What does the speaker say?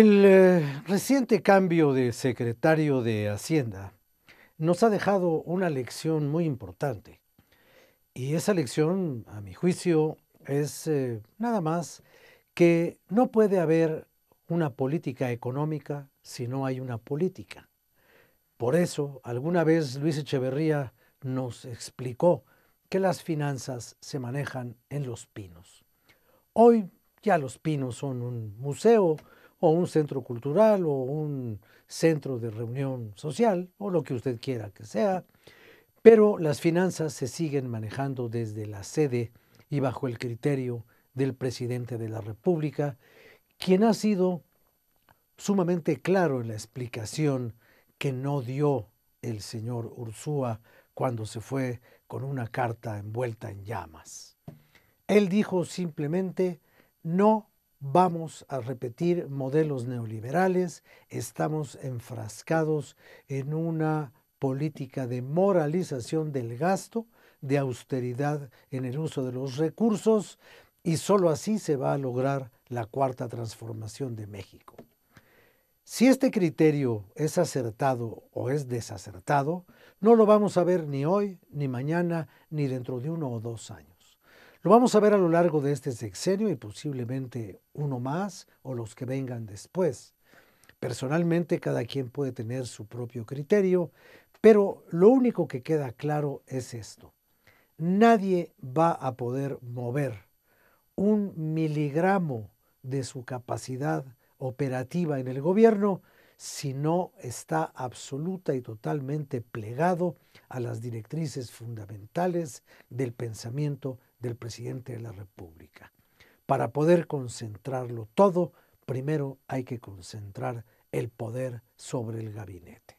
El eh, reciente cambio de secretario de Hacienda nos ha dejado una lección muy importante. Y esa lección, a mi juicio, es eh, nada más que no puede haber una política económica si no hay una política. Por eso, alguna vez Luis Echeverría nos explicó que las finanzas se manejan en los pinos. Hoy ya los pinos son un museo, o un centro cultural o un centro de reunión social o lo que usted quiera que sea, pero las finanzas se siguen manejando desde la sede y bajo el criterio del presidente de la República, quien ha sido sumamente claro en la explicación que no dio el señor Ursúa cuando se fue con una carta envuelta en llamas. Él dijo simplemente, no vamos a repetir modelos neoliberales, estamos enfrascados en una política de moralización del gasto, de austeridad en el uso de los recursos y sólo así se va a lograr la cuarta transformación de México. Si este criterio es acertado o es desacertado, no lo vamos a ver ni hoy, ni mañana, ni dentro de uno o dos años. Lo vamos a ver a lo largo de este sexenio y posiblemente uno más o los que vengan después. Personalmente cada quien puede tener su propio criterio, pero lo único que queda claro es esto. Nadie va a poder mover un miligramo de su capacidad operativa en el gobierno si no está absoluta y totalmente plegado a las directrices fundamentales del pensamiento del presidente de la República. Para poder concentrarlo todo, primero hay que concentrar el poder sobre el gabinete.